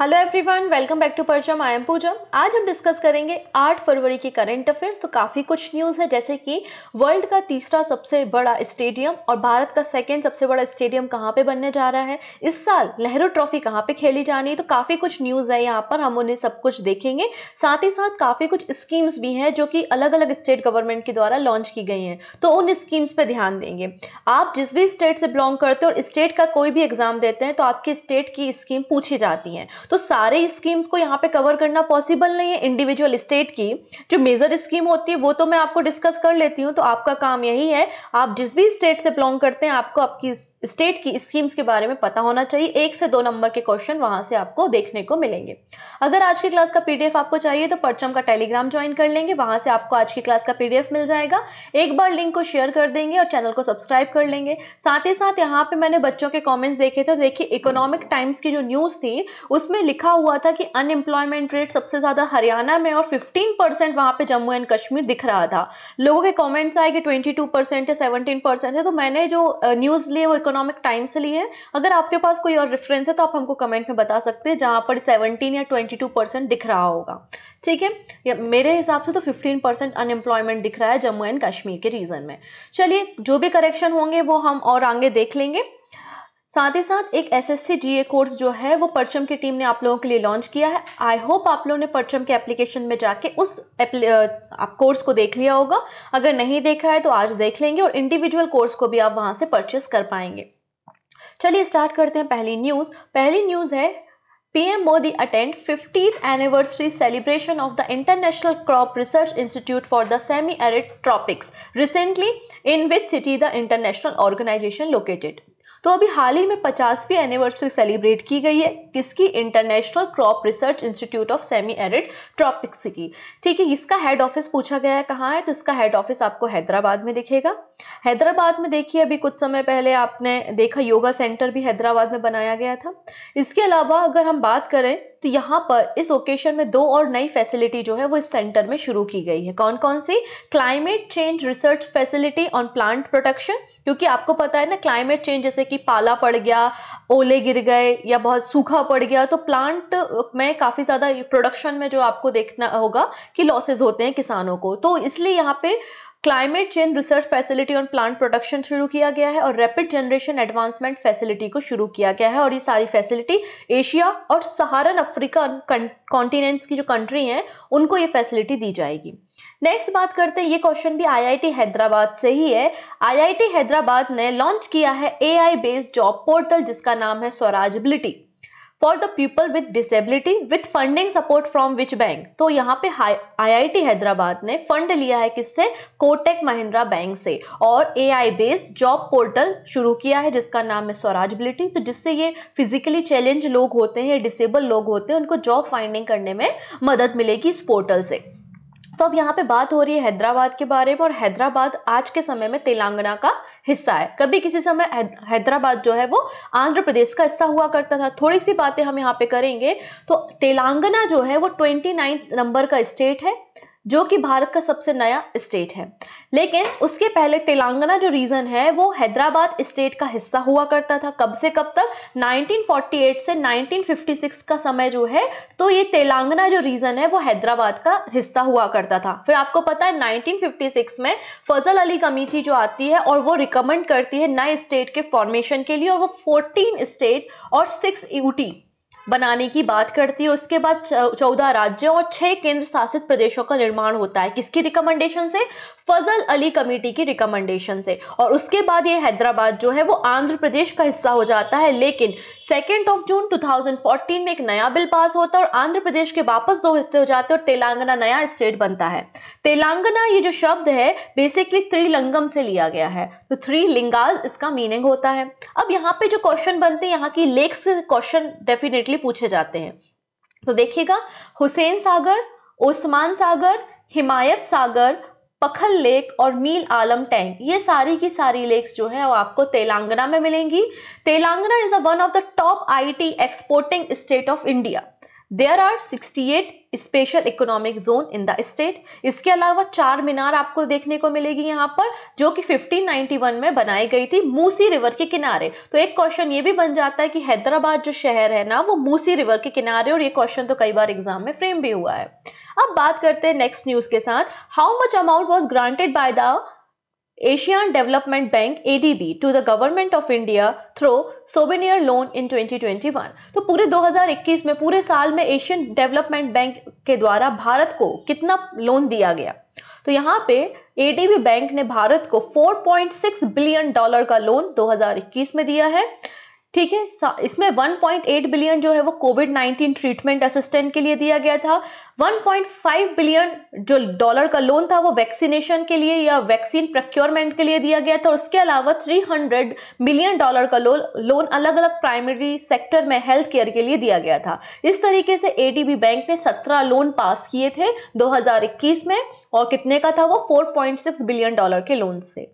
Hello everyone welcome back to Parcham I M पूजम आज हम discuss करेंगे 8 फरवरी की करंट अफेयर्स तो काफ़ी कुछ न्यूज़ है जैसे कि वर्ल्ड का तीसरा सबसे बड़ा स्टेडियम और भारत का सेकंड सबसे बड़ा स्टेडियम कहाँ पे बनने जा रहा है इस साल नेहरू ट्रॉफी कहाँ पे खेली जानी है तो काफ़ी कुछ न्यूज़ है यहाँ पर हम उन्हें सब कुछ देखेंगे साथ ही साथ काफ़ी कुछ स्कीम्स भी हैं जो कि अलग अलग स्टेट गवर्नमेंट के द्वारा लॉन्च की गई हैं तो उन स्कीम्स पर ध्यान देंगे आप जिस भी स्टेट से बिलोंग करते हो और स्टेट का कोई भी एग्ज़ाम देते हैं तो आपके स्टेट की स्कीम पूछी जाती हैं तो सारे स्कीम्स को यहाँ पे कवर करना पॉसिबल नहीं है इंडिविजुअल स्टेट की जो मेजर स्कीम होती है वो तो मैं आपको डिस्कस कर लेती हूँ तो आपका काम यही है आप जिस भी स्टेट से बिलोंग करते हैं आपको आपकी स्टेट की स्कीम्स के बारे में पता होना चाहिए एक से दो नंबर के क्वेश्चन वहां से आपको देखने को मिलेंगे अगर आज की क्लास का पीडीएफ आपको चाहिए तो परचम का टेलीग्राम ज्वाइन कर लेंगे वहां से आपको आज की क्लास का पीडीएफ मिल जाएगा एक बार लिंक को शेयर कर देंगे और चैनल को सब्सक्राइब कर लेंगे साथ ही साथ यहाँ पे मैंने बच्चों के कॉमेंट्स देखे थे देखिए इकोनॉमिक टाइम्स की जो न्यूज़ थी उसमें लिखा हुआ था कि अनएम्प्लॉयमेंट रेट सबसे ज़्यादा हरियाणा में और फिफ्टीन परसेंट पे पर जम्मू एंड कश्मीर दिख रहा था लोगों के कॉमेंट्स आए कि ट्वेंटी है सेवनटीन है तो मैंने जो न्यूज़ लिए वो इकोनॉमिक टाइम से ली है अगर आपके पास कोई और रेफरेंस है तो आप हमको कमेंट में बता सकते हैं जहाँ पर सेवनटीन या ट्वेंटी टू परसेंट दिख रहा होगा ठीक है मेरे हिसाब से तो फिफ्टीन परसेंट अनएम्प्लॉयमेंट दिख रहा है जम्मू एंड कश्मीर के रीजन में चलिए जो भी करेक्शन होंगे वो हम और आगे देख लेंगे साथ ही साथ एक एस एस कोर्स जो है वो परचम की टीम ने आप लोगों के लिए लॉन्च किया है आई होप आप लोगों ने परचम के एप्लीकेशन में जाके उस आप कोर्स को देख लिया होगा अगर नहीं देखा है तो आज देख लेंगे और इंडिविजुअल कोर्स को भी आप वहां से परचेस कर पाएंगे चलिए स्टार्ट करते हैं पहली न्यूज़ पहली न्यूज़ है PM Modi attend fiftieth anniversary celebration of the international crop research institute for the semi arid tropics recently in which city the international organisation located तो अभी हाल ही में पचासवीं एनिवर्सरी सेलिब्रेट की गई है किसकी international crop research institute of semi arid tropics की ठीक है इसका हेड ऑफिस पूछा गया है कहाँ है तो इसका हेड ऑफिस आपको हैदराबाद में दिखेगा हैदराबाद में देखिए अभी कुछ समय पहले आपने देखा योगा सेंटर भी हैदराबाद में बनाया गया था इसके अलावा अगर हम बात करें तो यहाँ पर इस ओकेशन में दो और नई फैसिलिटी जो है वो इस सेंटर में शुरू की गई है कौन कौन सी climate change research facility on plant protection क्योंकि आपको पता है ना क्लाइमेट चेंज जैसे कि पाला पड़ गया ओले गिर गए या बहुत सूखा पड़ गया तो प्लांट में काफ़ी ज़्यादा प्रोडक्शन में जो आपको देखना होगा कि लॉसेज होते हैं किसानों को तो इसलिए यहाँ पे climate change research facility on plant production शुरू किया गया है और रैपिड जनरेशन एडवांसमेंट फैसिलिटी को शुरू किया गया है और ये सारी फैसिलिटी एशिया और सहारन अफ्रीका कॉन्टिनेंट्स की जो कंट्री हैं उनको ये फैसिलिटी दी जाएगी नेक्स्ट बात करते हैं ये क्वेश्चन भी आईआईटी हैदराबाद से ही है आईआईटी हैदराबाद ने लॉन्च किया है एआई बेस्ड जॉब पोर्टल जिसका नाम है Swarajability for the people with disability with funding support from which bank तो यहाँ पे आईआईटी हैदराबाद ने फंड लिया है किससे कोटेक महिंद्रा बैंक से और एआई बेस्ड जॉब पोर्टल शुरू किया है जिसका नाम है स्वराजबिलिटी तो जिससे ये फिजिकली चैलेंज लोग होते हैं डिसेबल लोग होते हैं उनको जॉब फाइंडिंग करने में मदद मिलेगी इस पोर्टल से तो अब यहाँ पे बात हो रही है हैदराबाद के बारे में और हैदराबाद आज के समय में तेलंगाना का हिस्सा है कभी किसी समय हैदराबाद जो है वो आंध्र प्रदेश का हिस्सा हुआ करता था थोड़ी सी बातें हम यहाँ पे करेंगे तो तेलंगाना जो है वो ट्वेंटी नंबर का स्टेट है जो कि भारत का सबसे नया स्टेट है लेकिन उसके पहले तेलंगाना जो रीजन है वो हैदराबाद स्टेट का हिस्सा हुआ करता था कब से कब तक 1948 से 1956 का समय जो है तो ये तेलंगाना जो रीजन है वो हैदराबाद का हिस्सा हुआ करता था फिर आपको पता है 1956 में फजल अली कमेटी जो आती है और वो रिकमेंड करती है नए स्टेट के फॉर्मेशन के लिए और वो फोर्टीन स्टेट और सिक्स यूटी बनाने की बात करती है उसके बाद चौदह राज्यों और छह केंद्र शासित प्रदेशों का निर्माण होता है किसकी रिकमेंडेशन से फजल अली कमेटी की रिकमेंडेशन से और उसके बाद ये हैदराबाद जो है वो आंध्र प्रदेश का हिस्सा हो जाता है लेकिन सेकेंड ऑफ जून 2014 में एक नया बिल पास होता है और आंध्र प्रदेश के वापस दो हिस्से हो जाते हैं और तेलंगाना नया स्टेट बनता है तेलंगाना ये जो शब्द है बेसिकली त्रिलंगम से लिया गया है तो थ्री लिंगाज इसका मीनिंग होता है अब यहाँ पे जो क्वेश्चन बनते हैं यहाँ की लेक्स क्वेश्चन डेफिनेटली पूछे जाते हैं तो देखिएगा हुसैन सागर ओस्मान सागर हिमायत सागर पखल लेक और मील आलम टैंक ये सारी की सारी लेक्स जो है वो आपको तेलंगाना में मिलेंगी Telangana is a one of the top IT exporting state of India there are 68 special economic zone in the state इसके अलावा चार मीनार आपको देखने को मिलेगी यहाँ पर जो कि 1591 में बनाई गई थी मूसी रिवर के किनारे तो एक क्वेश्चन ये भी बन जाता है कि हैदराबाद जो शहर है ना वो मूसी रिवर के किनारे और ये क्वेश्चन तो कई बार एग्जाम में फ्रेम भी हुआ है अब बात करते हैं नेक्स्ट न्यूज के साथ how much amount was granted by the Asian Development Bank ADB to the Government of India through souvenir loan in 2021 तो पूरे 2021 में पूरे साल में Asian Development Bank के द्वारा भारत को कितना लोन दिया गया तो यहाँ पे ADB Bank ने भारत को 4.6 बिलियन डॉलर का लोन 2021 में दिया है ठीक है इसमें 1.8 बिलियन जो है वो कोविड 19 ट्रीटमेंट असिस्टेंट के लिए दिया गया था 1.5 बिलियन जो डॉलर का लोन था वो वैक्सीनेशन के लिए या वैक्सीन प्रक्योरमेंट के लिए दिया गया था और उसके अलावा 300 मिलियन डॉलर का लोन लोन अलग अलग प्राइमरी सेक्टर में हेल्थ केयर के लिए दिया गया था इस तरीके से ए बैंक ने सत्रह लोन पास किए थे दो में और कितने का था वो फोर बिलियन डॉलर के लोन से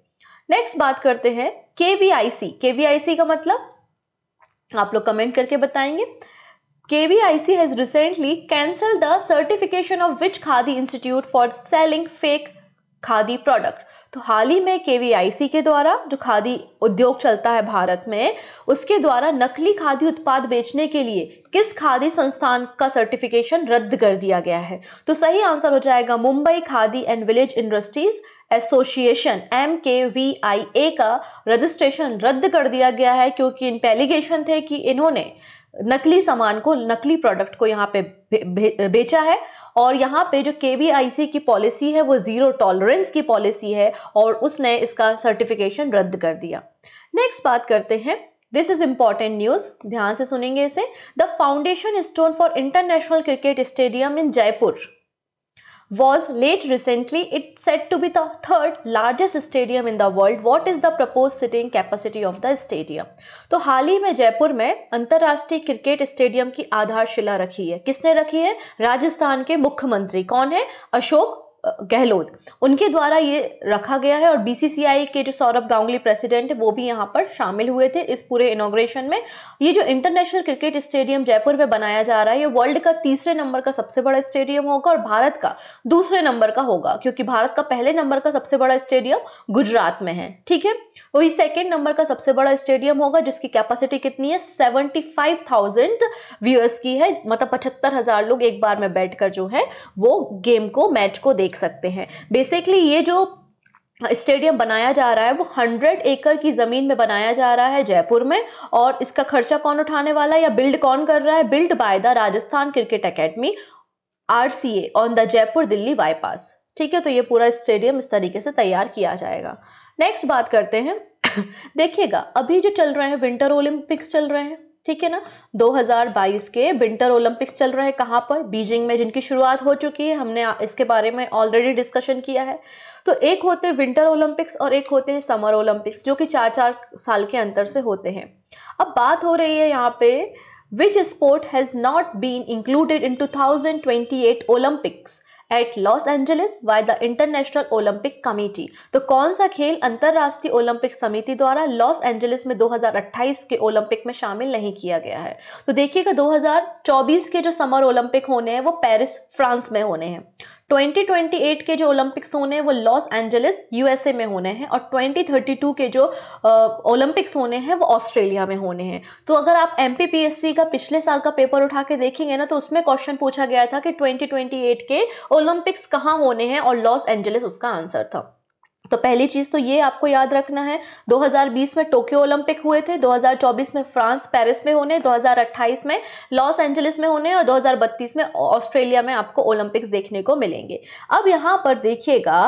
नेक्स्ट बात करते हैं के वी का मतलब आप लोग कमेंट करके बताएंगे K V I C has recently cancel the certification of which Khadi institute for selling fake Khadi product तो हाल ही में के के द्वारा जो खादी उद्योग चलता है भारत में उसके द्वारा नकली खादी उत्पाद बेचने के लिए किस खादी संस्थान का सर्टिफिकेशन रद्द कर दिया गया है तो सही आंसर हो जाएगा Mumbai Khadi and village industries association M K V I A का रजिस्ट्रेशन रद्द कर दिया गया है क्योंकि इन पे एलिगेशन थे कि इन्होंने नकली सामान को नकली प्रोडक्ट को यहाँ पे बे, बे, बेचा है और यहाँ पे जो के वी आई सी की पॉलिसी है वो ज़ीरो टॉलरेंस की पॉलिसी है और उसने इसका सर्टिफिकेशन रद्द कर दिया नेक्स्ट बात करते हैं दिस इज इंपॉर्टेंट न्यूज ध्यान से सुनेंगे इसे the foundation stone for international cricket stadium in Jaipur was late recently it said to be the third largest stadium in the world what is the proposed sitting capacity of the stadium तो हाल ही में जयपुर में अंतर्राष्ट्रीय cricket stadium की आधारशिला रखी है किसने रखी है राजस्थान के मुख्यमंत्री कौन है अशोक गहलोत उनके द्वारा ये रखा गया है और बीसीसीआई के जो सौरभ गांगुली प्रेसिडेंट है वो भी यहाँ पर शामिल हुए थे इस पूरे इनोग्रेशन में ये जो इंटरनेशनल क्रिकेट स्टेडियम जयपुर में बनाया जा रहा है ये वर्ल्ड का तीसरे नंबर का सबसे बड़ा स्टेडियम होगा और भारत का दूसरे नंबर का होगा क्योंकि भारत का पहले नंबर का सबसे बड़ा स्टेडियम गुजरात में है ठीक है वही सेकेंड नंबर का सबसे बड़ा स्टेडियम होगा जिसकी कैपेसिटी कितनी है सेवेंटी फाइव थाउजेंड व्यूअर्स की है मतलब पचहत्तर हजार लोग एक बार में बैठकर जो है वो गेम को मैच को देख देख सकते हैं बेसिकली ये जो स्टेडियम बनाया जा रहा है वो 100 एकड़ की ज़मीन में बनाया जा रहा है जयपुर में और इसका खर्चा कौन उठाने वाला है या बिल्ड कौन कर रहा है build by the Rajasthan cricket academy RCA on the Jaipur Delhi bypass ठीक है तो ये पूरा स्टेडियम इस तरीके से तैयार किया जाएगा नेक्स्ट बात करते हैं देखिएगा अभी जो चल रहे हैं विंटर ओलंपिक्स चल रहे हैं ठीक है ना 2022 के विंटर ओलंपिक्स चल रहे हैं कहाँ पर बीजिंग में जिनकी शुरुआत हो चुकी है हमने इसके बारे में ऑलरेडी डिस्कशन किया है तो एक होते हैं विंटर ओलंपिक्स और एक होते हैं समर ओलंपिक्स जो कि चार चार साल के अंतर से होते हैं अब बात हो रही है यहाँ पे which sport has not been included in 2028 Olympics at Los Angeles by the international Olympic committee तो कौन सा खेल अंतरराष्ट्रीय ओलंपिक समिति द्वारा लॉस एंजलिस में 2028 के ओलंपिक में शामिल नहीं किया गया है तो देखिएगा 2024 के जो समर ओलंपिक होने हैं वो पेरिस फ्रांस में होने हैं 2028 के जो ओलंपिक्स होने हैं वो लॉस एंजलिस यूएसए में होने हैं और 2032 के जो ओलंपिक्स होने हैं वो ऑस्ट्रेलिया में होने हैं तो अगर आप एम का पिछले साल का पेपर उठा के देखेंगे ना तो उसमें क्वेश्चन पूछा गया था कि ट्वेंटी के ओलंपिक्स कहाँ होने हैं और लॉस एंजलिस उसका आंसर था तो पहली चीज़ तो ये आपको याद रखना है 2020 में टोक्यो ओलंपिक हुए थे 2024 में फ्रांस पेरिस में होने 2028 में लॉस एंजलिस में होने और 2032 में ऑस्ट्रेलिया में आपको ओलंपिक्स देखने को मिलेंगे अब यहाँ पर देखिएगा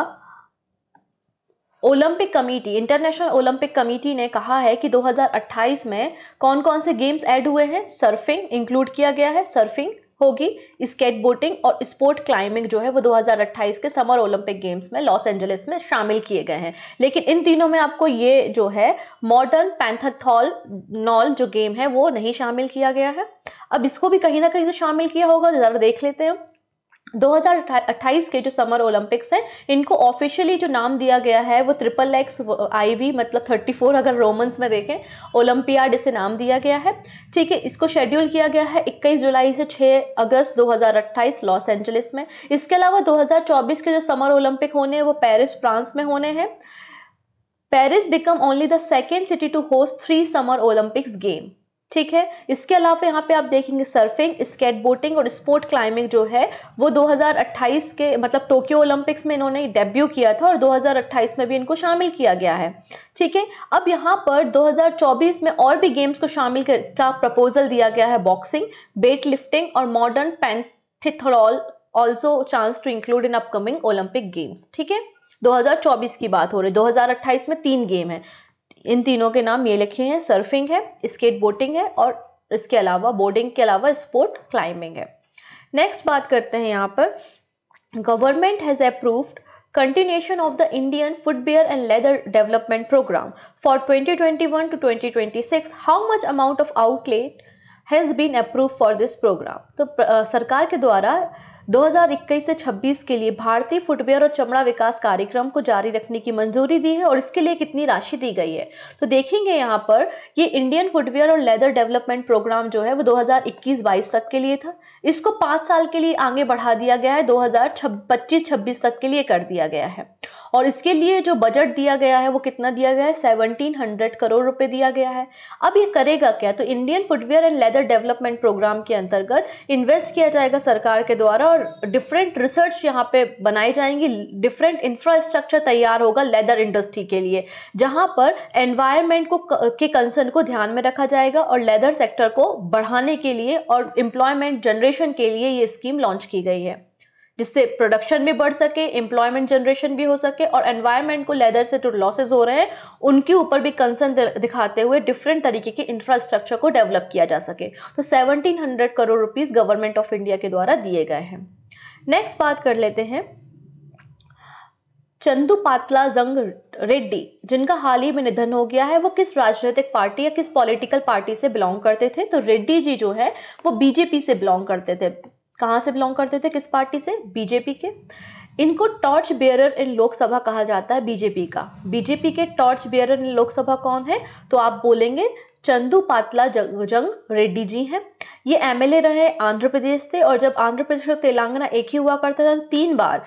Olympic committee international Olympic committee ने कहा है कि 2028 में कौन कौन से गेम्स ऐड हुए हैं सर्फिंग इंक्लूड किया गया है सर्फिंग होगी स्केट बोटिंग और स्पोर्ट क्लाइंबिंग जो है वो 2028 के समर ओलंपिक गेम्स में लॉस एंजलिस में शामिल किए गए हैं लेकिन इन तीनों में आपको ये जो है मॉडर्न पैंथथॉल नॉल जो गेम है वो नहीं शामिल किया गया है अब इसको भी कहीं ना कहीं तो शामिल किया होगा ज़रा देख लेते हैं 2028 के जो समर ओलंपिक्स हैं इनको ऑफिशियली जो नाम दिया गया है वो ट्रिपल एक्स आईवी मतलब 34 अगर रोमन्स में देखें ओलंपियाड इसे नाम दिया गया है ठीक है इसको शेड्यूल किया गया है 21 जुलाई से 6 अगस्त 2028 लॉस एंजलिस में इसके अलावा 2024 के जो समर ओलंपिक होने हैं वो पेरिस फ्रांस में होने हैं Paris become only the second city to host three summer Olympics game ठीक है इसके अलावा यहाँ पे आप देखेंगे सर्फिंग स्केट बोटिंग और स्पोर्ट क्लाइंबिंग जो है वो 2028 के मतलब टोक्यो ओलंपिक्स में इन्होंने डेब्यू किया था और 2028 में भी इनको शामिल किया गया है ठीक है अब यहाँ पर 2024 में और भी गेम्स को शामिल कर, का प्रपोजल दिया गया है बॉक्सिंग वेट लिफ्टिंग और modern pentathlon also chance to include in upcoming Olympic games ठीक है 2024 की बात हो रही है 2028 में तीन गेम है इन तीनों के नाम ये लिखे हैं सर्फिंग है स्केट बोटिंग है और इसके अलावा बोर्डिंग के अलावा स्पोर्ट क्लाइंबिंग है नेक्स्ट बात करते हैं यहाँ पर government has approved continuation of the Indian footwear and leather development programme for 2021 twenty one to twenty twenty six how much amount of outlet has been approve for this programme तो uh, सरकार के द्वारा 2021 से 26 के लिए भारतीय footwear और चमड़ा विकास कार्यक्रम को जारी रखने की मंजूरी दी है और इसके लिए कितनी राशि दी गई है तो देखेंगे यहाँ पर ये इंडियन फुटवेयर और लेदर डेवलपमेंट प्रोग्राम जो है वो 2021-22 तक के लिए था इसको पाँच साल के लिए आगे बढ़ा दिया गया है दो हजार तक के लिए कर दिया गया है और इसके लिए जो बजट दिया गया है वो कितना दिया गया है सेवनटीन हंड्रेड करोड़ रुपए दिया गया है अब ये करेगा क्या तो Indian footwear and leather development programme के अंतर्गत इन्वेस्ट किया जाएगा सरकार के द्वारा और डिफरेंट रिसर्च यहाँ पे बनाई जाएंगी डिफरेंट इंफ्रास्ट्रक्चर तैयार होगा लेदर इंडस्ट्री के लिए जहाँ पर एनवायरमेंट को के कंसर्न को ध्यान में रखा जाएगा और लेदर सेक्टर को बढ़ाने के लिए और एम्प्लॉयमेंट जनरेशन के लिए ये स्कीम लॉन्च की गई है जिससे प्रोडक्शन भी बढ़ सके एम्प्लॉयमेंट जनरेशन भी हो सके और एनवायरमेंट को लेदर से जो लॉसेज हो रहे हैं उनके ऊपर भी कंसर्न दिखाते हुए डिफरेंट तरीके के इंफ्रास्ट्रक्चर को डेवलप किया जा सके तो 1700 crore rupees government of India के द्वारा दिए गए हैं नेक्स्ट बात कर लेते हैं चंदू पातला जंग रेड्डी जिनका हाल ही में निधन हो गया है वो किस राजनीतिक पार्टी या किस पॉलिटिकल पार्टी से बिलोंग करते थे तो रेड्डी जी जो है वो बीजेपी से बिलोंग करते थे कहाँ से बिलोंग करते थे किस पार्टी से बीजेपी के इनको टॉर्च बेयरर इन लोकसभा कहा जाता है बीजेपी का बीजेपी के टॉर्च बेयरर इन लोकसभा कौन है तो आप बोलेंगे चंदू पातला जंग, जंग रेड्डी जी हैं ये एमएलए रहे आंध्र प्रदेश से और जब आंध्र प्रदेश और तेलंगाना एक ही हुआ करता था तो तीन बार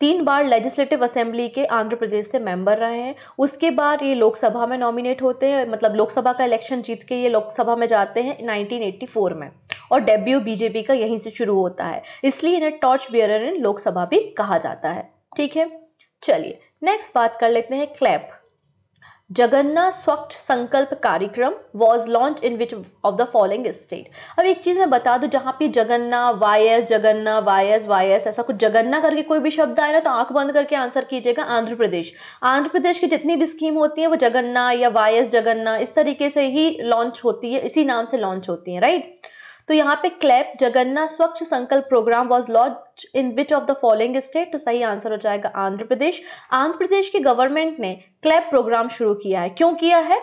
तीन बार लेजिस्लेटिव असेंबली के आंध्र प्रदेश से मेंबर रहे हैं उसके बाद ये लोकसभा में नॉमिनेट होते हैं मतलब लोकसभा का इलेक्शन जीत के ये लोकसभा में जाते हैं 1984 में और डेब्यू बीजेपी का यहीं से शुरू होता है इसलिए इन्हें टॉर्च बियर इन लोकसभा भी कहा जाता है ठीक है चलिए नेक्स्ट बात कर लेते हैं क्लैप जगन्ना स्वच्छ संकल्प कार्यक्रम was launch in which of the following state अब एक चीज़ मैं बता दू जहां पे जगन्ना वायस एस जगन्ना वायस एस एस ऐसा कुछ जगन्ना करके कोई भी शब्द आए ना तो आंख बंद करके आंसर कीजिएगा आंध्र प्रदेश आंध्र प्रदेश की जितनी भी स्कीम होती है वो जगन्ना या वायस जगन्ना इस तरीके से ही लॉन्च होती है इसी नाम से लॉन्च होती है राइट तो यहाँ पे clap Jagananna Swachh Sankalp programme was launch in which of the following state तो सही आंसर हो जाएगा आंध्र प्रदेश आंध्र प्रदेश की गवर्नमेंट ने क्लैप प्रोग्राम शुरू किया है क्यों किया है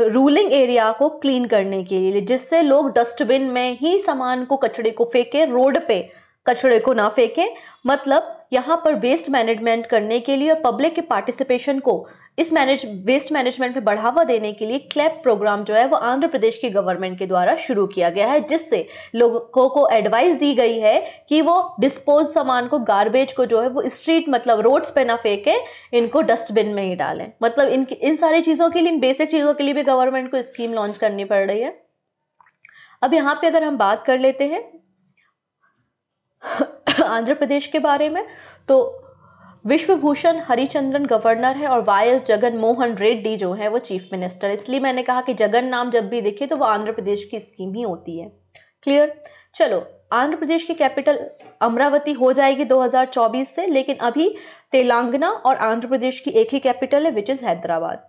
रूलिंग एरिया को क्लीन करने के लिए जिससे लोग डस्टबिन में ही सामान को कचड़े को फेंके रोड पे कचड़े को ना फेंके मतलब यहाँ पर वेस्ट मैनेजमेंट करने के लिए और पब्लिक के पार्टिसिपेशन को इस मैनेज वेस्ट मैनेजमेंट में बढ़ावा देने के लिए क्लैप प्रोग्राम जो है वो आंध्र प्रदेश की गवर्नमेंट के द्वारा शुरू किया गया है जिससे लोगों को एडवाइस दी गई है कि वो डिस्पोज सामान को गार्बेज को जो है वो स्ट्रीट मतलब रोड्स पे ना फेंके इनको डस्टबिन में ही डालें मतलब इन इन सारी चीज़ों के लिए इन बेसिक चीज़ों के लिए भी गवर्नमेंट को स्कीम लॉन्च करनी पड़ रही है अब यहाँ पर अगर हम बात कर लेते हैं आंध्र प्रदेश के बारे में तो विश्वभूषण हरिचंद्रन गवर्नर है और वाई एस जगन मोहन रेड्डी जो है वो चीफ मिनिस्टर इसलिए मैंने कहा कि जगन नाम जब भी देखे तो वो आंध्र प्रदेश की स्कीम ही होती है क्लियर चलो आंध्र प्रदेश की कैपिटल अमरावती हो जाएगी 2024 से लेकिन अभी तेलंगाना और आंध्र प्रदेश की एक ही कैपिटल है विच इज़ हैदराबाद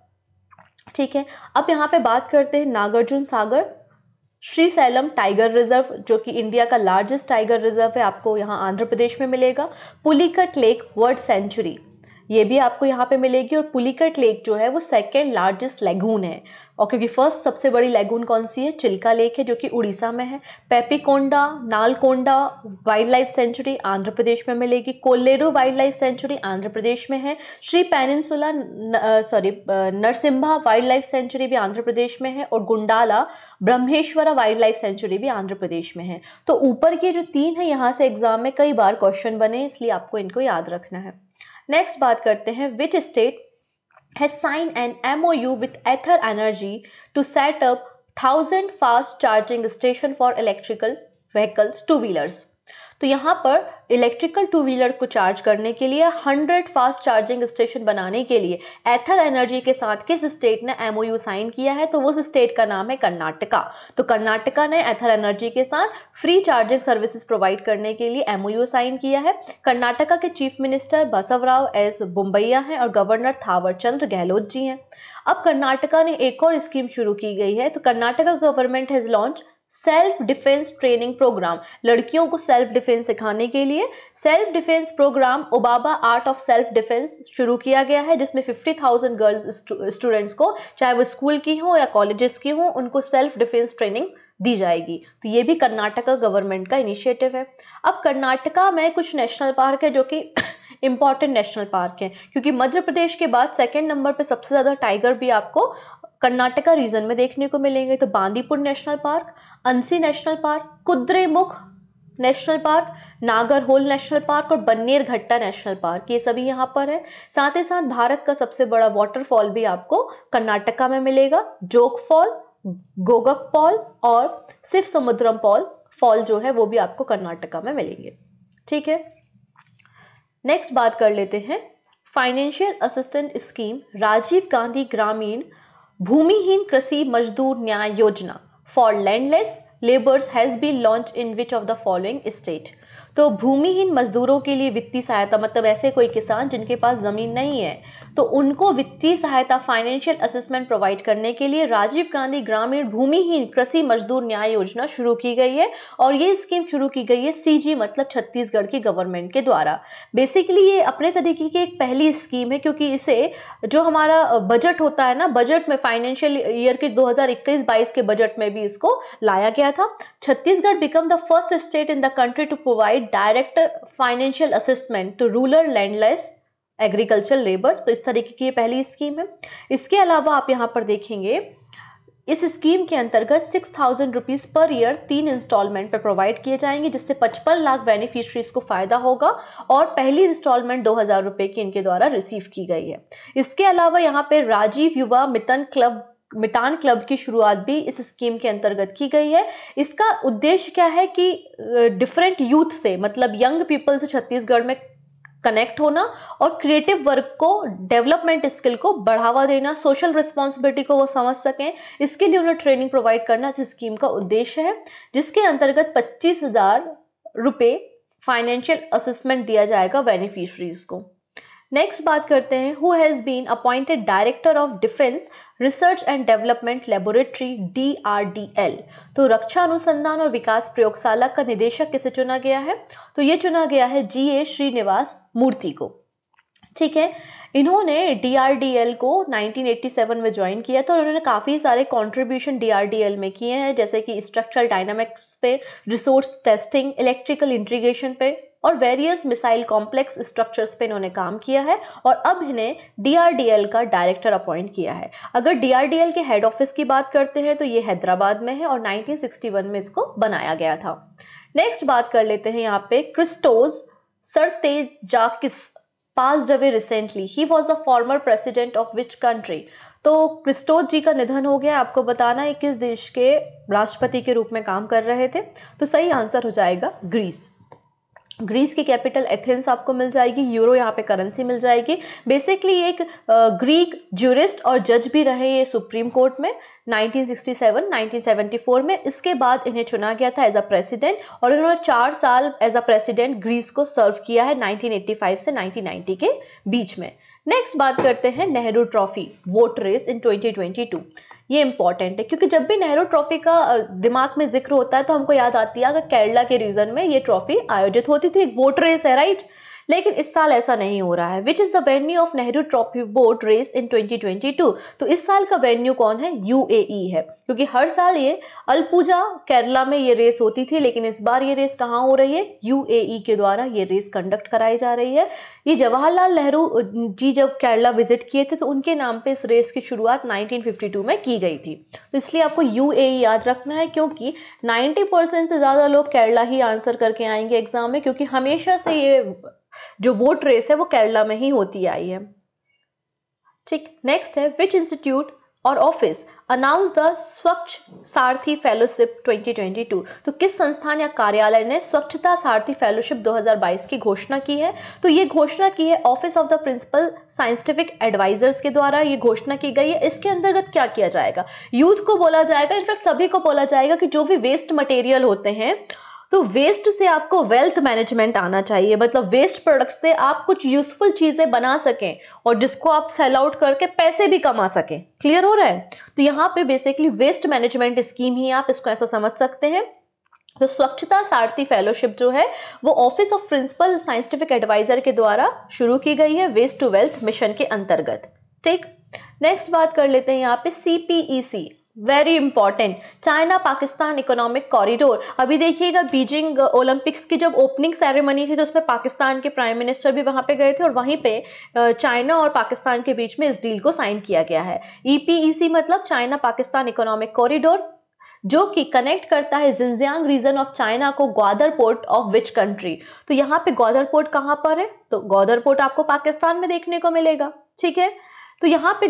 ठीक है अब यहाँ पे बात करते हैं Nagarjuna Sagar Srisailam tiger reserve जो कि इंडिया का लार्जेस्ट टाइगर रिजर्व है आपको यहाँ आंध्र प्रदेश में मिलेगा पुलिकट लेक वर्ल्ड सेंचुरी ये भी आपको यहाँ पे मिलेगी और पुलिकट लेक जो है वो सेकेंड लार्जेस्ट लेगून है और क्योंकि फर्स्ट सबसे बड़ी लैगून कौन सी है चिल्का लेक है जो कि उड़ीसा में है पेपिकोंडा नालकोंडा wildlife sanctuary Andhra Pradesh में मिलेगी Kolleru wildlife sanctuary Andhra Pradesh में है Sri peninsula sorry Narasimha wildlife sanctuary भी आंध्र प्रदेश में है और Gundla Brahmeswaram wildlife sanctuary भी आंध्र प्रदेश में है तो ऊपर के जो तीन है यहाँ से एग्जाम में कई बार क्वेश्चन बने इसलिए आपको इनको याद रखना है नेक्स्ट बात करते हैं which state has signed an MOU with Ether Energy to set up 1000 fast charging station for electrical vehicles two wheelers तो यहाँ पर इलेक्ट्रिकल टू व्हीलर को चार्ज करने के लिए 100 फास्ट चार्जिंग स्टेशन बनाने के लिए एथल एनर्जी के साथ किस स्टेट ने एमओयू साइन किया है तो उस स्टेट का नाम है कर्नाटका तो कर्नाटका ने एथल एनर्जी के साथ फ्री चार्जिंग सर्विसेज प्रोवाइड करने के लिए एमओयू साइन किया है कर्नाटका के chief minister Basavaraj S Bommai हैं और गवर्नर थावर चंद्र गहलोत जी हैं अब कर्नाटका ने एक और स्कीम शुरू की गई है तो Karnataka government has launch self defence training programme लड़कियों को सेल्फ डिफेंस सिखाने के लिए self defence programme Obavva art of self defence शुरू किया गया है जिसमें 50,000 गर्ल्स स्टूडेंट्स को चाहे वो स्कूल की हों या कॉलेजेस की हों उनको सेल्फ डिफेंस ट्रेनिंग दी जाएगी तो ये भी कर्नाटका गवर्नमेंट का इनिशिएटिव है अब कर्नाटका में कुछ नेशनल पार्क है जो कि इंपॉर्टेंट नेशनल पार्क है क्योंकि मध्य प्रदेश के बाद सेकेंड नंबर पे सबसे ज़्यादा टाइगर भी आपको कर्नाटका रीजन में देखने को मिलेंगे तो Bandipur national park Anshi national park Kudremukh national park Nagarhole national park और बन्नेर घट्टा नेशनल पार्क ये सभी यहाँ पर है साथ ही साथ भारत का सबसे बड़ा वाटरफॉल भी आपको कर्नाटका में मिलेगा जोक फॉल गोगक पॉल और सिर्फ समुद्रम पॉल फॉल जो है वो भी आपको कर्नाटका में मिलेंगे ठीक है नेक्स्ट बात कर लेते हैं financial assistant scheme Rajiv Gandhi ग्रामीण भूमिहीन कृषि मजदूर न्याय योजना for landless labours has been launch in which of the following state तो भूमिहीन मजदूरों के लिए वित्तीय सहायता मतलब ऐसे कोई किसान जिनके पास जमीन नहीं है तो उनको वित्तीय सहायता फाइनेंशियल असेसमेंट प्रोवाइड करने के लिए राजीव गांधी ग्रामीण भूमिहीन कृषि मजदूर न्याय योजना शुरू की गई है और ये स्कीम शुरू की गई है सीजी मतलब छत्तीसगढ़ की गवर्नमेंट के द्वारा बेसिकली ये अपने तरीके की एक पहली स्कीम है क्योंकि इसे जो हमारा बजट होता है ना बजट में फाइनेंशियल ईयर के 2021-22 के बजट में भी इसको लाया गया था Chhattisgarh become the first state in the country to provide direct financial assessment to rural landless agriculture labour तो इस तरीके की पहली स्कीम है इसके अलावा आप यहाँ पर देखेंगे इस स्कीम के अंतर्गत six thousand rupees per year तीन इंस्टॉलमेंट पर प्रोवाइड किए जाएंगे जिससे पचपन लाख बेनिफिशरीज को फ़ायदा होगा और पहली इंस्टॉलमेंट दो हज़ार रुपये की इनके द्वारा रिसीव की गई है इसके अलावा यहाँ पे राजीव युवा मितन क्लब मिटान क्लब की शुरुआत भी इस स्कीम के अंतर्गत की गई है इसका उद्देश्य क्या है कि डिफरेंट यूथ से मतलब यंग पीपल से छत्तीसगढ़ में कनेक्ट होना और क्रिएटिव वर्क को डेवलपमेंट स्किल को बढ़ावा देना सोशल रिस्पॉन्सिबिलिटी को वो समझ सकें इसके लिए उन्हें ट्रेनिंग प्रोवाइड करना इस स्कीम का उद्देश्य है जिसके अंतर्गत पच्चीस हजार रुपये फाइनेंशियल असिस्मेंट दिया जाएगा बेनिफिशरीज को नेक्स्ट बात करते हैं who has been appointed director of defence research and development laboratory D R D L तो रक्षा अनुसंधान और विकास प्रयोगशाला का निदेशक किसे चुना गया है तो ये चुना गया है जी ए श्रीनिवास मूर्ति को ठीक है इन्होंने डीआरडीएल को 1987 में ज्वाइन किया था और उन्होंने काफ़ी सारे कंट्रीब्यूशन डीआरडीएल में किए हैं जैसे कि स्ट्रक्चरल डायनामिक्स पे रिसोर्स टेस्टिंग इलेक्ट्रिकल इंट्रीगेशन पे और वेरियस मिसाइल कॉम्प्लेक्स स्ट्रक्चर्स पे इन्होंने काम किया है और अब इन्हें डीआरडीएल का डायरेक्टर अपॉइंट किया है अगर डीआरडीएल के हेड ऑफिस की बात करते हैं तो ये हैदराबाद में है और 1961 में इसको बनाया गया था नेक्स्ट बात कर लेते हैं यहाँ पे क्रिस्टोज तेजाकिस पास जवे रिसेंटली ही was a former president of which country तो क्रिस्टोज जी का निधन हो गया आपको बताना है किस देश के राष्ट्रपति के रूप में काम कर रहे थे तो सही आंसर हो जाएगा ग्रीस ग्रीस की कैपिटल एथेंस आपको मिल जाएगी यूरो यहाँ पे करेंसी मिल जाएगी बेसिकली एक ग्रीक जूरिस्ट और जज भी रहे ये सुप्रीम कोर्ट में 1967, 1974 में इसके बाद इन्हें चुना गया था एज अ प्रेसिडेंट और इन्होंने चार साल एज अ प्रेसिडेंट ग्रीस को सर्व किया है 1985 से 1990 के बीच में नेक्स्ट बात करते हैं Nehru trophy boat race in 2022 ये इंपॉर्टेंट है क्योंकि जब भी नेहरू ट्रॉफी का दिमाग में जिक्र होता है तो हमको याद आती है अगर केरला के रीजन में ये ट्रॉफी आयोजित होती थी एक वोट रेस है राइट right? लेकिन इस साल ऐसा नहीं हो रहा है which is the venue of Nehru trophy boat race in 2022 तो इस साल का वेन्यू कौन है यू e है क्योंकि हर साल ये अलपूजा केरला में ये रेस होती थी लेकिन इस बार ये रेस कहाँ हो रही है यू e के द्वारा ये रेस कंडक्ट कराई जा रही है ये जवाहरलाल नेहरू जी जब केरला विजिट किए थे तो उनके नाम पे इस रेस की शुरुआत 1952 में की गई थी तो इसलिए आपको यू e याद रखना है क्योंकि 90 परसेंट से ज़्यादा लोग केरला ही आंसर करके आएंगे एग्ज़ाम में क्योंकि हमेशा से ये जो वोट रेस है वो केरला में ही होती आई है ठीक नेक्स्ट है which institute or office announce the Swachh Sarathi fellowship 2022 तो किस संस्थान या कार्यालय ने स्वच्छता सारथी फेलोशिप 2022 की घोषणा की है तो ये घोषणा की है office of the principal scientific advisers के द्वारा ये घोषणा की गई है इसके अंतर्गत क्या किया जाएगा यूथ को बोला जाएगा इनफैक्ट सभी को बोला जाएगा कि जो भी वेस्ट मटेरियल होते हैं तो वेस्ट से आपको वेल्थ मैनेजमेंट आना चाहिए मतलब वेस्ट प्रोडक्ट से आप कुछ यूजफुल चीज़ें बना सकें और जिसको आप सेल आउट करके पैसे भी कमा सकें क्लियर हो रहा है तो यहाँ पे बेसिकली वेस्ट मैनेजमेंट स्कीम ही आप इसको ऐसा समझ सकते हैं तो स्वच्छता सारथी फेलोशिप जो है वो office of principal scientific adviser के द्वारा शुरू की गई है वेस्ट टू वेल्थ मिशन के अंतर्गत ठीक नेक्स्ट बात कर लेते हैं यहाँ पे see very important China Pakistan economic corridor अभी देखिएगा बीजिंग ओलंपिक्स की जब ओपनिंग सेरेमनी थी तो उसमें पाकिस्तान के प्राइम मिनिस्टर भी वहां पे गए थे और वहीं पे चाइना और पाकिस्तान के बीच में इस डील को साइन किया गया है ईपीईसी e e मतलब चाइना पाकिस्तान इकोनॉमिक कॉरिडोर जो कि कनेक्ट करता है जिंजियांग रीजन ऑफ चाइना को Gwadar port of which country तो यहाँ पे ग्वादर पोर्ट कहाँ पर है तो ग्वादर पोर्ट आपको पाकिस्तान में देखने को मिलेगा ठीक है तो यहाँ पे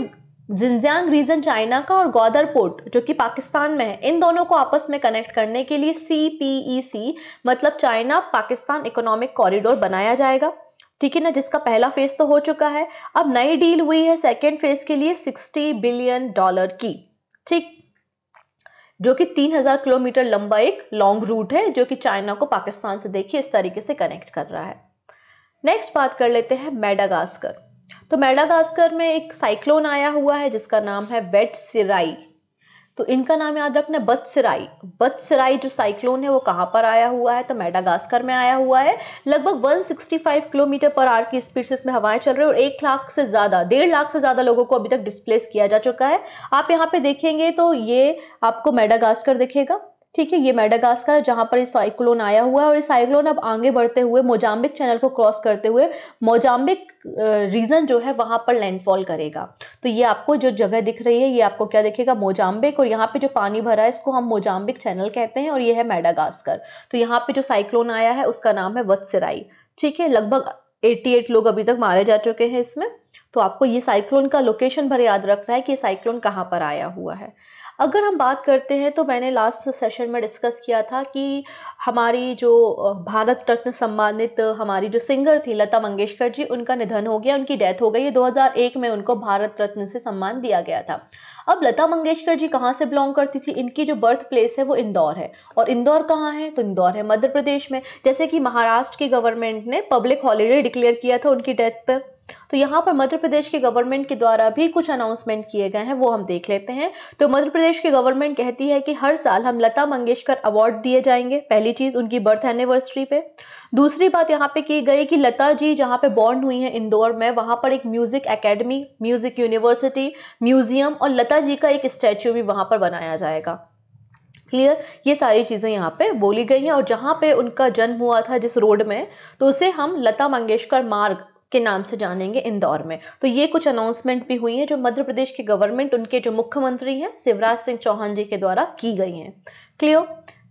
जिंजियांग रीजन चाइना का और गौदर पोर्ट जो कि पाकिस्तान में है इन दोनों को आपस में कनेक्ट करने के लिए सी पी ई सी मतलब चाइना पाकिस्तान इकोनॉमिक कॉरिडोर बनाया जाएगा ठीक है ना जिसका पहला फेज तो हो चुका है अब नई डील हुई है सेकेंड फेज के लिए सिक्सटी बिलियन डॉलर की ठीक जो कि 3000 किलोमीटर लंबा एक लॉन्ग रूट है जो कि चाइना को पाकिस्तान से देखिए इस तरीके से कनेक्ट कर रहा है नेक्स्ट बात कर लेते हैं मेडागास्कर तो मेडागास्कर में एक साइक्लोन आया हुआ है जिसका नाम है वेट सिराई तो इनका नाम याद रखना बद सिराई बद सिराई जो साइक्लोन है वो कहाँ पर आया हुआ है तो मेडागास्कर में आया हुआ है लगभग 165 किलोमीटर पर आर की स्पीड से इसमें हवाएं चल रही है और एक लाख से ज़्यादा डेढ़ लाख से ज़्यादा लोगों को अभी तक डिस्प्लेस किया जा चुका है आप यहाँ पे देखेंगे तो ये आपको मेडागास्कर दिखेगा ठीक है ये मेडागास्कर है जहाँ पर ये साइक्लोन आया हुआ है और ये साइक्लोन अब आगे बढ़ते हुए मोजाम्बिक चैनल को क्रॉस करते हुए मोजाम्बिक रीजन जो है वहाँ पर लैंडफॉल करेगा तो ये आपको जो जगह दिख रही है ये आपको क्या दिखेगा मोजाम्बिक और यहाँ पे जो पानी भरा है इसको हम मोजाम्बिक चैनल कहते हैं और ये है मेडागास्कर तो यहाँ पे जो साइक्लोन आया है उसका नाम है वत्सराई ठीक है लगभग एट लोग अभी तक मारे जा चुके हैं इसमें तो आपको ये साइक्लोन का लोकेशन भर याद रखना है कि ये साइक्लोन कहाँ पर आया हुआ है अगर हम बात करते हैं तो मैंने लास्ट सेशन में डिस्कस किया था कि हमारी जो भारत रत्न सम्मानित हमारी जो सिंगर थी लता मंगेशकर जी उनका निधन हो गया उनकी डेथ हो गई 2001 में उनको भारत रत्न से सम्मान दिया गया था अब लता मंगेशकर जी कहाँ से बिलोंग करती थी इनकी जो बर्थ प्लेस है वो इंदौर है और इंदौर कहाँ है तो इंदौर है मध्य प्रदेश में जैसे कि महाराष्ट्र की गवर्नमेंट ने पब्लिक हॉलीडे डिक्लेयर किया था उनकी डेथ पर तो यहाँ पर मध्य प्रदेश के गवर्नमेंट के द्वारा भी कुछ अनाउंसमेंट किए गए हैं वो हम देख लेते हैं तो मध्य प्रदेश की गवर्नमेंट कहती है कि हर साल हम लता मंगेशकर अवार्ड दिए जाएंगे पहली चीज़ उनकी बर्थ एनिवर्सरी पे दूसरी बात यहाँ पे की गई कि लता जी जहाँ पे बॉर्न हुई हैं इंदौर में वहाँ पर एक music academy music university museum और लता जी का एक स्टैचू भी वहाँ पर बनाया जाएगा क्लियर ये सारी चीज़ें यहाँ पे बोली गई हैं और जहाँ पे उनका जन्म हुआ था जिस रोड में तो उसे हम लता मंगेशकर मार्ग के नाम से जानेंगे इंदौर में तो ये कुछ अनाउंसमेंट भी हुई हैं जो मध्य प्रदेश की गवर्नमेंट उनके जो मुख्यमंत्री हैं शिवराज सिंह चौहान जी के द्वारा की गई हैं क्लियर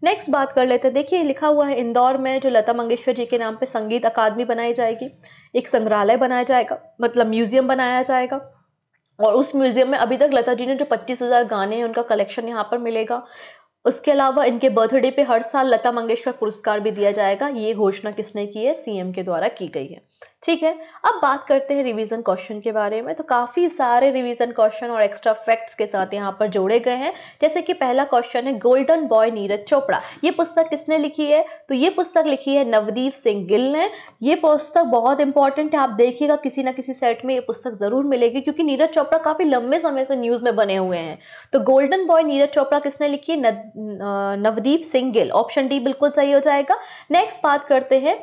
नेक्स्ट बात कर लेते हैं देखिए लिखा हुआ है इंदौर में जो लता मंगेशकर जी के नाम पे संगीत अकादमी बनाई जाएगी एक संग्रहालय बनाया जाएगा मतलब म्यूजियम बनाया जाएगा और उस म्यूजियम में अभी तक लता जी ने जो पच्चीस हज़ार गाने हैं उनका कलेक्शन यहाँ पर मिलेगा उसके अलावा इनके बर्थडे पे हर साल लता मंगेशकर पुरस्कार भी दिया जाएगा ये घोषणा किसने की है सीएम के द्वारा की गई है ठीक है अब बात करते हैं रिवीजन क्वेश्चन के बारे में तो काफ़ी सारे रिवीजन क्वेश्चन और एक्स्ट्रा फैक्ट्स के साथ यहाँ पर जोड़े गए हैं जैसे कि पहला क्वेश्चन है गोल्डन बॉय नीरज चोपड़ा ये पुस्तक किसने लिखी है तो ये पुस्तक लिखी है नवदीप सिंह गिल ने ये पुस्तक बहुत इंपॉर्टेंट है आप देखिएगा किसी ना किसी सेट में ये पुस्तक ज़रूर मिलेगी क्योंकि नीरज चोपड़ा काफ़ी लंबे समय से न्यूज़ में बने हुए हैं तो गोल्डन बॉय नीरज चोपड़ा किसने लिखी है नवदीप सिंह गिल ऑप्शन डी बिल्कुल सही हो जाएगा नेक्स्ट बात करते हैं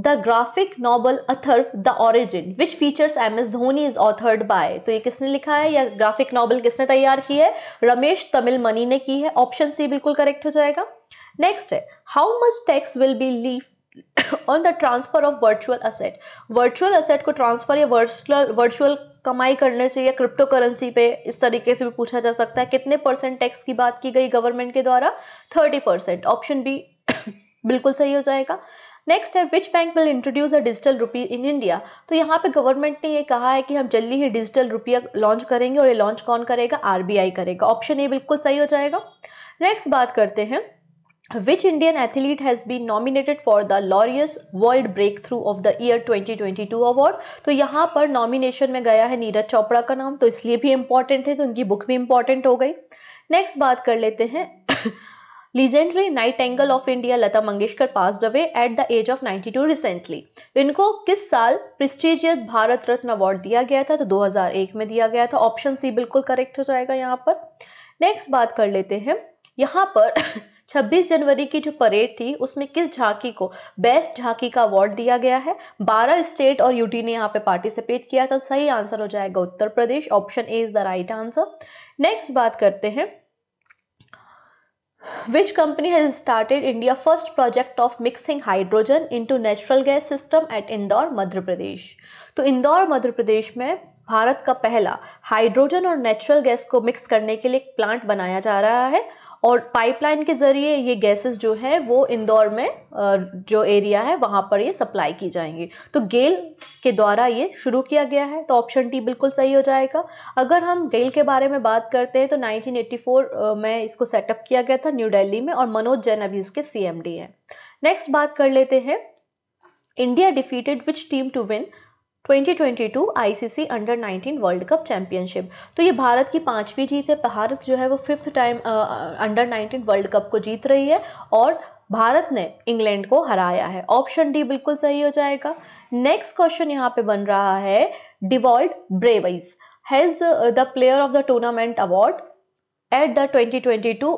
the graphic novel Atharva the origin which features M S Dhoni is authored by तो ये किसने लिखा है या ग्राफिक नॉवल किसने तैयार की है रमेश तमिल मनी ने की है ऑप्शन सी बिल्कुल करेक्ट हो जाएगा नेक्स्ट है how much tax will be levied on the transfer of virtual asset virtual asset को ट्रांसफर या वर्चुअल वर्चुअल कमाई करने से या क्रिप्टो करेंसी पे इस तरीके से भी पूछा जा सकता है कितने परसेंट टैक्स की बात की गई गवर्नमेंट के द्वारा थर्टी परसेंट ऑप्शन बी बिल्कुल सही हो जाएगा नेक्स्ट है which bank will introduce a digital rupee in India तो यहाँ पे गवर्नमेंट ने ये कहा है कि हम जल्दी ही डिजिटल रुपया लॉन्च करेंगे और ये लॉन्च कौन करेगा आरबीआई करेगा ऑप्शन ए बिल्कुल सही हो जाएगा नेक्स्ट बात करते हैं which has been nominated for the Laureus world breakthrough of the year twenty twenty 2022 award तो यहाँ पर नॉमिनेशन में गया है नीरज चोपड़ा का नाम तो इसलिए भी इम्पॉर्टेंट है तो उनकी बुक भी इम्पॉर्टेंट हो गई नेक्स्ट बात कर लेते हैं legendary nightingale of India Lata Mangeshkar passed away at the age of 92 recently इनको किस साल प्रिस्टीजियस भारत रत्न अवार्ड दिया गया था तो 2001 में दिया गया था ऑप्शन सी बिल्कुल करेक्ट हो जाएगा यहाँ पर नेक्स्ट बात कर लेते हैं यहाँ पर 26 जनवरी की जो परेड थी उसमें किस झांकी को बेस्ट झांकी का अवार्ड दिया गया है 12 स्टेट और यूटी ने यहाँ पे पार्टिसिपेट किया था सही आंसर हो जाएगा Uttar Pradesh option A is the right answer next बात करते हैं which company has started India first project of mixing hydrogen into natural gas system at Indore मध्य प्रदेश तो इंदौर मध्य प्रदेश में भारत का पहला हाइड्रोजन और नेचुरल गैस को मिक्स करने के लिए एक प्लांट बनाया जा रहा है और पाइपलाइन के ज़रिए ये गैसेस जो है वो इंदौर में जो एरिया है वहाँ पर ये सप्लाई की जाएंगी तो गेल के द्वारा ये शुरू किया गया है तो ऑप्शन टी बिल्कुल सही हो जाएगा अगर हम गेल के बारे में बात करते हैं तो 1984 में इसको सेटअप किया गया था न्यू दिल्ली में और मनोज जैन अभी इसके सी हैं नेक्स्ट बात कर लेते हैं India defeated which team to win 2022 ICC under 19 world cup championship तो ये भारत की पांचवी जीत है भारत जो है वो fifth time under 19 world cup को जीत रही है और भारत ने इंग्लैंड को हराया है ऑप्शन डी बिल्कुल सही हो जाएगा नेक्स्ट क्वेश्चन यहाँ पे बन रहा है Dewald Brevis has the player of the tournament award at the 2022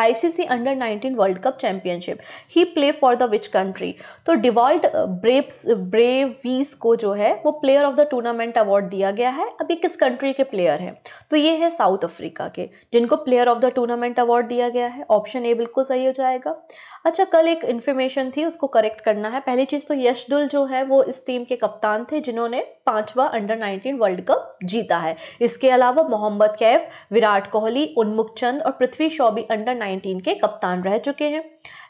ICC under 19 world cup championship he play for the which country तो डिवॉल्ट ब्रेव्स ब्रेवीज को जो है वो player of the tournament award दिया गया है अभी किस कंट्री के प्लेयर हैं तो ये है साउथ अफ्रीका के जिनको player of the tournament award दिया गया है ऑप्शन ए बिल्कुल सही हो जाएगा अच्छा कल एक इन्फॉर्मेशन थी उसको करेक्ट करना है पहली चीज़ तो यशडुल जो है वो इस टीम के कप्तान थे जिन्होंने पांचवा अंडर 19 वर्ल्ड कप जीता है इसके अलावा मोहम्मद कैफ विराट कोहली उन्मुख चंद और पृथ्वी शॉ भी अंडर 19 के कप्तान रह चुके हैं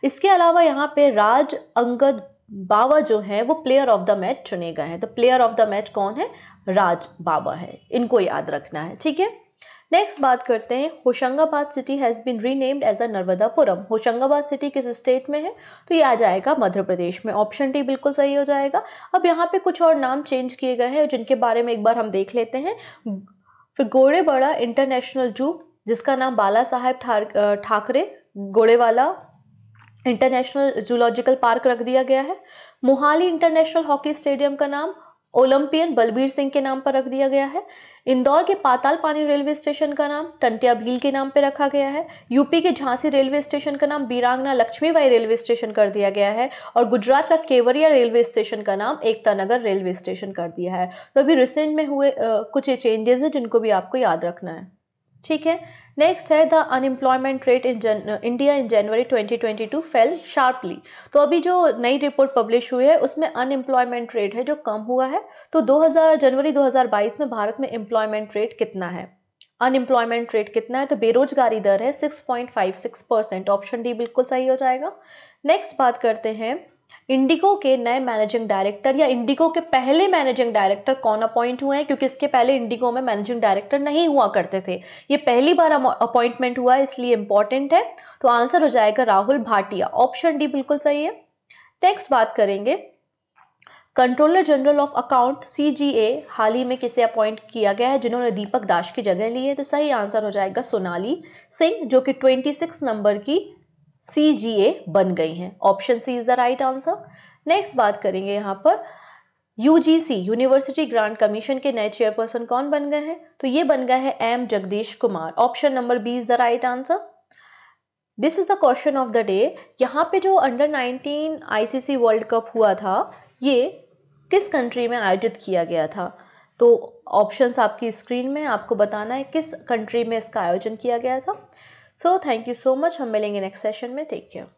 इसके अलावा यहाँ पे राज अंगद बाबा जो है वो प्लेयर ऑफ द मैच चुने गए हैं तो प्लेयर ऑफ द मैच कौन है राज बाबा है इनको याद रखना है ठीक है नेक्स्ट बात करते हैं Hoshangabad city has been renamed as a Narmadapuram Hoshangabad city किस स्टेट में है तो ये आ जाएगा मध्य प्रदेश में ऑप्शन डी बिल्कुल सही हो जाएगा अब यहाँ पे कुछ और नाम चेंज किए गए हैं जिनके बारे में एक बार हम देख लेते हैं फिर गोरेबड़ा इंटरनेशनल जू जिसका नाम बाला साहेब ठाकरे गोड़ेवाला इंटरनेशनल जूलॉजिकल पार्क रख दिया गया है मोहाली इंटरनेशनल हॉकी स्टेडियम का नाम ओलंपियन बलबीर सिंह के नाम पर रख दिया गया है इंदौर के पाताल पानी रेलवे स्टेशन का नाम टंटिया भील के नाम पर रखा गया है यूपी के झांसी रेलवे स्टेशन का नाम बीरांगना लक्ष्मीबाई रेलवे स्टेशन कर दिया गया है और गुजरात का केवरिया रेलवे स्टेशन का नाम एकता नगर रेलवे स्टेशन कर दिया है तो अभी रिसेंट में हुए आ, कुछ चेंजेस हैं जिनको भी आपको याद रखना है ठीक है नेक्स्ट है the unemployment rate in India in January 2022 fell sharply तो अभी जो नई रिपोर्ट पब्लिश हुई है उसमें अनएम्प्लॉयमेंट रेट है जो कम हुआ है तो 2000 जनवरी 2022 में भारत में एम्प्लॉयमेंट रेट कितना है अनएम्प्लॉयमेंट रेट कितना है तो बेरोजगारी दर है 6.56 परसेंट ऑप्शन डी बिल्कुल सही हो जाएगा नेक्स्ट बात करते हैं इंडिगो के नए मैनेजिंग डायरेक्टर या इंडिगो के पहले मैनेजिंग डायरेक्टर कौन अपॉइंट हुए हैं क्योंकि इसके पहले इंडिगो में मैनेजिंग डायरेक्टर नहीं हुआ करते थे ये पहली बार अपॉइंटमेंट हुआ है इसलिए इंपॉर्टेंट है तो आंसर हो जाएगा राहुल भाटिया ऑप्शन डी बिल्कुल सही है नेक्स्ट बात करेंगे controller general of account CGA हाल ही में किसे अपॉइंट किया गया है जिन्होंने दीपक दास की जगह ली है तो सही आंसर हो जाएगा सोनाली सिंह जो कि 26 नंबर की सी जी ए बन गई हैं option C is the right answer next बात करेंगे यहाँ पर यूजीसी यूनिवर्सिटी ग्रांट कमीशन के नए चेयरपर्सन कौन बन गए हैं तो ये बन गए हैं M Jagdish Kumar option number B is the right answer this is the question of the day यहाँ पे जो अंडर 19 आईसीसी वर्ल्ड कप हुआ था ये किस कंट्री में आयोजित किया गया था तो ऑप्शंस आपकी स्क्रीन में आपको बताना है किस कंट्री में इसका आयोजन किया गया था सो thank you so much. हम मिलेंगे नेक्स्ट सेशन में टेक केयर